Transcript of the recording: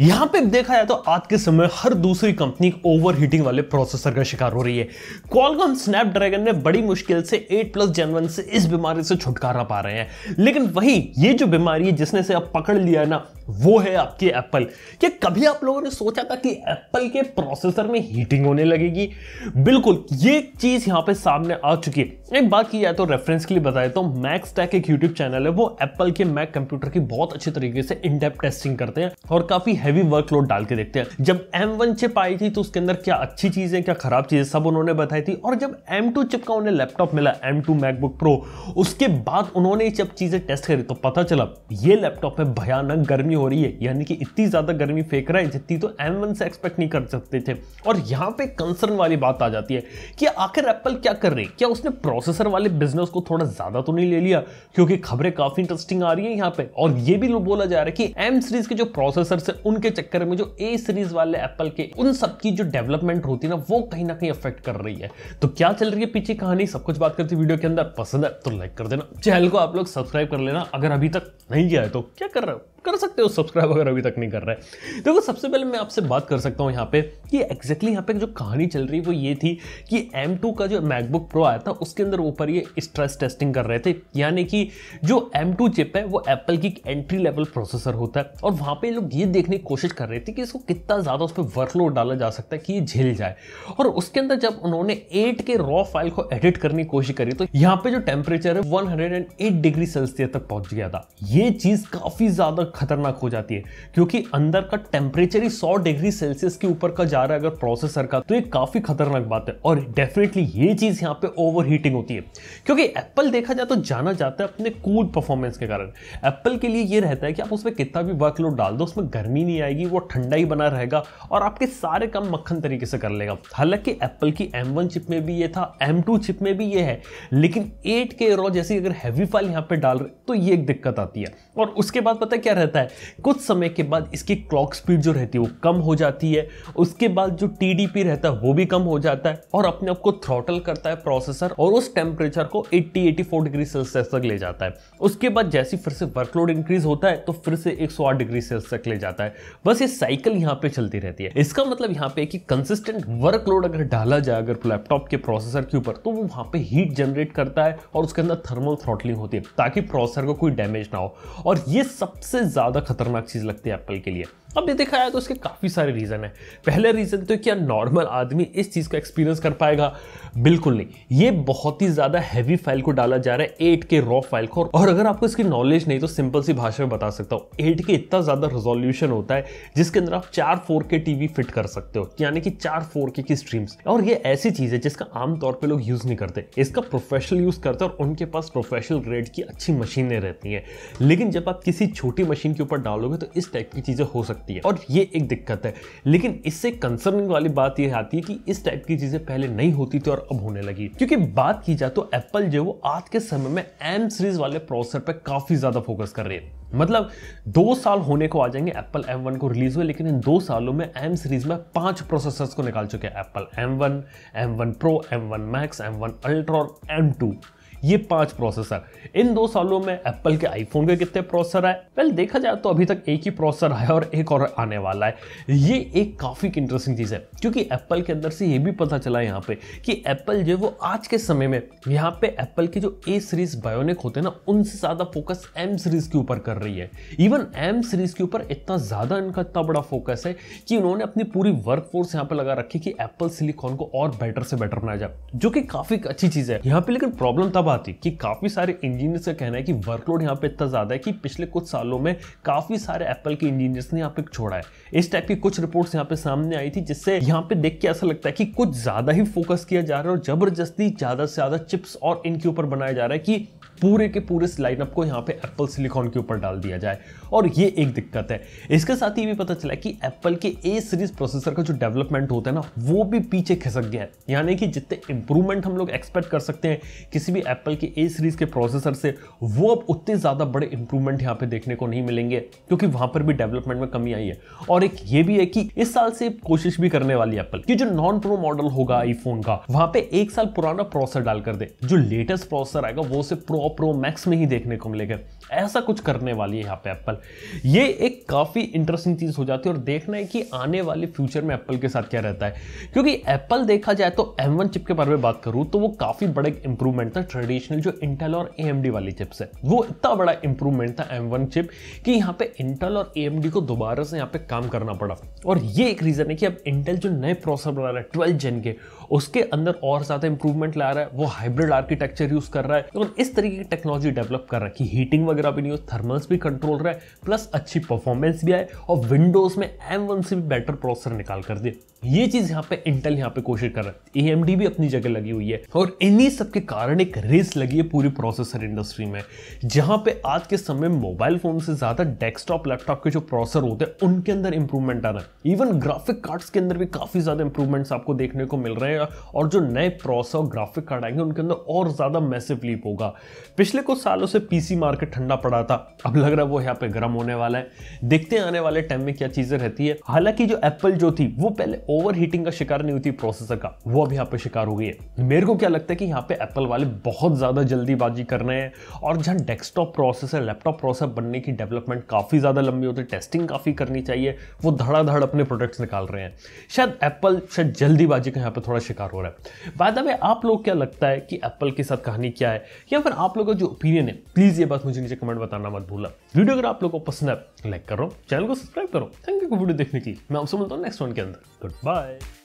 यहां पे देखा जाए तो आज के समय हर दूसरी कंपनी ओवर हीटिंग वाले प्रोसेसर का शिकार हो रही है कॉलकॉम स्नैपड्रैगन ने बड़ी मुश्किल से 8 प्लस जनवन से इस बीमारी से छुटकारा पा रहे हैं लेकिन वही ये जो बीमारी है जिसने से अब पकड़ लिया ना वो है आपकी एप्पल क्या कभी आप लोगों ने सोचा था कि एप्पल के प्रोसेसर में हीटिंग होने लगेगी बिल्कुल ये चीज यहाँ पे सामने आ चुकी है एक बात की जाए तो रेफरेंस के लिए बताए तो मैक्स टैक एक यूट्यूब चैनल है वो एप्पल के मैक कंप्यूटर की बहुत अच्छे तरीके से इनडेप टेस्टिंग करते हैं और काफी है हैवी वर्कलोड डाल के देखते हैं जब एम वन चिप आई थी तो उसके अंदर क्या अच्छी चीजें क्या खराब चीजें सब उन्होंने बताई थी और जब एम टू चिप का उन्हें लैपटॉप मिला एम टू मैकबुक प्रो उसके बाद उन्होंने जब चीजें टेस्ट करी तो पता चला ये लैपटॉप में भयानक गर्मी हो रही है यानी कि इतनी ज्यादा गर्मी फेंक रहा है जितनी तो एम वन से एक्सपेक्ट नहीं कर सकते थे और यहाँ पे कंसर्न वाली बात आ जाती है कि आखिर एप्पल क्या कर रही है क्या उसने प्रोसेसर वाले बिजनेस को थोड़ा ज्यादा तो नहीं ले लिया क्योंकि खबरें काफी इंटरेस्टिंग आ रही है यहाँ पे और ये भी बोला जा रहा है कि एम सीरीज के जो प्रोसेसर है उन उनके चक्कर में जो ए सीरीज वाले एप्पल के उन सब की जो डेवलपमेंट होती है ना वो कहीं ना कहीं अफेक्ट कर रही है तो क्या चल रही है पीछे कहानी सब कुछ बात है वीडियो के अंदर पसंद है तो लाइक कर देना चैनल को आप लोग सब्सक्राइब कर लेना अगर अभी तक नहीं किया है तो क्या कर रहे हो कर सकते हो सब्सक्राइब अगर अभी तक नहीं कर रहे देखो तो सबसे पहले मैं आपसे बात कर सकता हूँ यहाँ पे कि एग्जैक्टली यहाँ पे जो कहानी चल रही है वो ये थी कि M2 का जो मैकबुक प्रो आया था उसके अंदर ऊपर ये स्ट्रेस टेस्टिंग कर रहे थे यानी कि जो M2 चिप है वो एप्पल की एंट्री लेवल प्रोसेसर होता है और वहाँ पर लोग ये देखने की कोशिश कर रहे थे कि इसको कितना ज़्यादा उस पर वर्कलोड डाला जा सकता है कि ये झेल जाए और उसके अंदर जब उन्होंने एट के रॉ फाइल को एडिट करने की कोशिश करी तो यहाँ पे जो टेम्परेचर है वन डिग्री सेल्सियस तक पहुँच गया था ये चीज़ काफ़ी ज़्यादा खतरनाक हो जाती है क्योंकि अंदर का टेम्परेचर ही सौ डिग्री सेल्सियस के ऊपर का जा रहा है अगर प्रोसेसर का तो ये काफ़ी खतरनाक बात है और डेफिनेटली ये चीज़ यहाँ पे ओवर हीटिंग होती है क्योंकि एप्पल देखा जाए तो जाना जाता है अपने कूल परफॉर्मेंस के कारण एप्पल के लिए ये रहता है कि आप उसमें कितना भी वर्कलोड डाल दो उसमें गर्मी नहीं आएगी वो ठंडा ही बना रहेगा और आपके सारे काम मक्खन तरीके से कर लेगा हालांकि एप्पल की एम चिप में भी ये था एम चिप में भी ये है लेकिन एट के रॉ जैसी अगर हैवी फाइल यहाँ पे डाल रहे तो ये एक दिक्कत आती है और उसके बाद पता है क्या रहता है कुछ समय के बाद इसकी क्लॉक स्पीड जो रहती है वो कम हो जाती है उसके बाद जो टीडीपी रहता है वो भी कम हो जाता है और अपने आप को थ्रॉटल करता है प्रोसेसर और उस टेम्परेचर को 80-84 डिग्री सेल्सियस तक ले जाता है उसके बाद जैसे फिर से वर्कलोड इंक्रीज होता है तो फिर से एक डिग्री सेल्सियस तक ले जाता है बस ये साइकिल यहाँ पे चलती रहती है इसका मतलब यहाँ पे कि कंसिस्टेंट वर्कलोड अगर डाला जाए अगर लैपटॉप के प्रोसेसर के ऊपर तो वो वहाँ पे हीट जनरेट करता है और उसके अंदर थर्मल थ्रॉटलिंग होती है ताकि प्रोसेसर को कोई डैमेज ना हो और ये सबसे ज़्यादा खतरनाक चीज़ लगती है एप्पल के लिए अब ये देखा जाए तो इसके काफ़ी सारे रीज़न है पहला रीज़न तो क्या नॉर्मल आदमी इस चीज़ का एक्सपीरियंस कर पाएगा बिल्कुल नहीं ये बहुत ही ज़्यादा हैवी फाइल को डाला जा रहा है एट के रॉ फाइल को और अगर आपको इसकी नॉलेज नहीं तो सिंपल सी भाषा में बता सकता हूँ एट के इतना ज़्यादा रेजोल्यूशन होता है जिसके अंदर आप चार फोर के टीवी फिट कर सकते हो यानी कि चार फोर के की स्ट्रीम्स और ये ऐसी चीज़ है जिसका आमतौर पर लोग यूज़ नहीं करते इसका प्रोफेशनल यूज़ करते हैं और उनके पास प्रोफेशनल ग्रेड की अच्छी मशीनें रहती हैं लेकिन जब आप किसी छोटी मशीन के ऊपर डालोगे तो इस टाइप की चीज़ें हो सकती है और ये एक दिक्कत है लेकिन इससे कंसर्निंग वाली बात यह आती है कि इस टाइप की चीज़ें पहले नहीं होती थी और अब होने लगी क्योंकि बात की जाए तो एप्पल जो वो आज के समय में एम सीरीज वाले प्रोसेसर पर काफ़ी ज़्यादा फोकस कर रहे हैं मतलब दो साल होने को आ जाएंगे एप्पल M1 को रिलीज हुए लेकिन इन दो सालों में M सीरीज में पांच प्रोसेसर्स को निकाल चुके हैं Apple M1, M1 Pro, M1 Max, M1 Ultra और M2 ये पांच प्रोसेसर इन दो सालों में एप्पल के आईफोन के कितने प्रोसेसर आए वेल देखा जाए तो अभी तक एक ही प्रोसेसर है और एक और आने वाला है ये एक काफ़ी इंटरेस्टिंग चीज़ है क्योंकि एप्पल के अंदर से ये भी पता चला यहाँ पे कि एप्पल जो है वो आज के समय में यहाँ पे एप्पल की जो ए सीरीज बायोनिक होते हैं ना उनसे ज़्यादा फोकस एम सीरीज के ऊपर कर रही है इवन एम सीरीज के ऊपर इतना ज़्यादा इनका इतना बड़ा फोकस है कि उन्होंने अपनी पूरी वर्क फोर्स यहाँ पे लगा रखी कि एप्पल सिलिकॉन को और बेटर से बेटर बनाया जाए जो कि काफ़ी अच्छी चीज़ है यहाँ पे लेकिन प्रॉब्लम तब बात है कि काफ़ी सारे इंजीनियर्स का कहना है कि वर्कलोड यहाँ पे इतना ज़्यादा है कि पिछले कुछ सालों में काफ़ी सारे एप्पल के इंजीनियर्स ने यहाँ पे छोड़ा है इस टाइप की कुछ रिपोर्ट्स यहाँ पे सामने आई थी जिससे यहाँ पे देख के ऐसा लगता है कि कुछ ज़्यादा ही फोकस किया जा रहा है और जबरदस्ती ज़्यादा से ज़्यादा चिप्स और इनके ऊपर बनाया जा रहा है कि पूरे के पूरे इस लाइनअप को यहाँ पे एप्पल सिलिकॉन के ऊपर डाल दिया जाए और ये एक दिक्कत है इसके साथ ही भी पता चला कि एप्पल के ए सीरीज प्रोसेसर का जो डेवलपमेंट होता है ना वो भी पीछे खिसक गया है यानी कि जितने इंप्रूवमेंट हम लोग एक्सपेक्ट कर सकते हैं किसी भी एप्पल के ए सीरीज के प्रोसेसर से वो अब उतने ज़्यादा बड़े इंप्रूवमेंट यहाँ पे देखने को नहीं मिलेंगे क्योंकि वहाँ पर भी डेवलपमेंट में कमी आई है और एक ये भी है कि इस साल से कोशिश भी करने वाली एप्पल की जो नॉन प्रो मॉडल होगा आईफोन का वहाँ पे एक साल पुराना प्रोसेसर डालकर दे जो लेटेस्ट प्रोसेसर आएगा वो उसे प्रो और प्रो मैक्स में ही देखने को मिलेगा ऐसा कुछ करने वाली है यहाँ पे एप्पल ये एक काफ़ी इंटरेस्टिंग चीज़ हो जाती है और देखना है कि आने वाले फ्यूचर में एप्पल के साथ क्या रहता है क्योंकि एप्पल देखा जाए तो एम चिप के बारे में बात करूँ तो वो काफ़ी बड़े इंप्रूवमेंट था ट्रेडिशनल जो इंटेल और ए वाली चिप्स है वो इतना बड़ा इंप्रूवमेंट था एम चिप कि यहाँ पे इंटेल और ए को दोबारा से यहाँ पे काम करना पड़ा और ये एक रीज़न है कि अब इंटेल जो नए प्रोसेसर बना रहा है ट्वेल्व जेन के उसके अंदर और ज़्यादा इंप्रूवमेंट ला रहा है वो हाइब्रिड आर्किटेक्चर यूज़ कर रहा है और इस तरीके ये टेक्नोलॉजी डेवलप कर रखी हीटिंग वगैरह भी नहीं हो थर्मल्स भी कंट्रोल रहा है प्लस अच्छी परफॉर्मेंस भी आए और विंडोज़ में एम वन से भी बेटर प्रोसेसर निकाल कर दिया ये चीज यहाँ पे इंटेल यहाँ पे कोशिश कर रहा है ए भी अपनी जगह लगी हुई है और इन्हीं सब के कारण एक रेस लगी है पूरी प्रोसेसर इंडस्ट्री में जहां पे आज के समय मोबाइल फोन से ज्यादा डेस्कटॉप लैपटॉप के जो प्रोसेसर होते हैं उनके अंदर इंप्रूवमेंट आ रहा है इवन ग्राफिक कार्ड्स के अंदर भी काफी ज्यादा इंप्रूवमेंट्स आपको देखने को मिल रहे हैं और जो नए प्रोसेसर ग्राफिक कार्ड आएंगे उनके अंदर और ज्यादा मैसेव लीप होगा पिछले कुछ सालों से पीसी मार्केट ठंडा पड़ा था अब लग रहा है वो यहाँ पे गर्म होने वाला है देखते आने वाले टाइम में क्या चीजें रहती है हालांकि जो एप्पल जो थी वो पहले ओवर हीटिंग का शिकार नहीं हुई प्रोसेसर का वो अभी यहाँ पे शिकार हो गई है मेरे को क्या लगता है कि यहाँ पे एप्पल वाले बहुत ज़्यादा जल्दीबाजी कर रहे हैं और जहाँ डेस्कटॉप प्रोसेसर लैपटॉप प्रोसेसर बनने की डेवलपमेंट काफ़ी ज़्यादा लंबी होती है टेस्टिंग काफ़ी करनी चाहिए वो धड़ाधड़ अपने प्रोडक्ट्स निकाल रहे हैं शायद एप्पल शायद जल्दीबाजी का यहाँ पर थोड़ा शिकार हो रहा है बाद में आप लोग क्या लगता है कि एप्पल के साथ कहानी क्या है या फिर आप लोगों का जो ओपिनियन है प्लीज़ ये बात मुझे नीचे कमेंट बताना मत भूला वीडियो अगर आप लोगों को पसंद है लाइक करो चैनल को सब्सक्राइब करो थैंक यू वीडियो देखने की मैं आपसे मिलता हूँ नेक्स्ट वन के अंदर गुड Bye.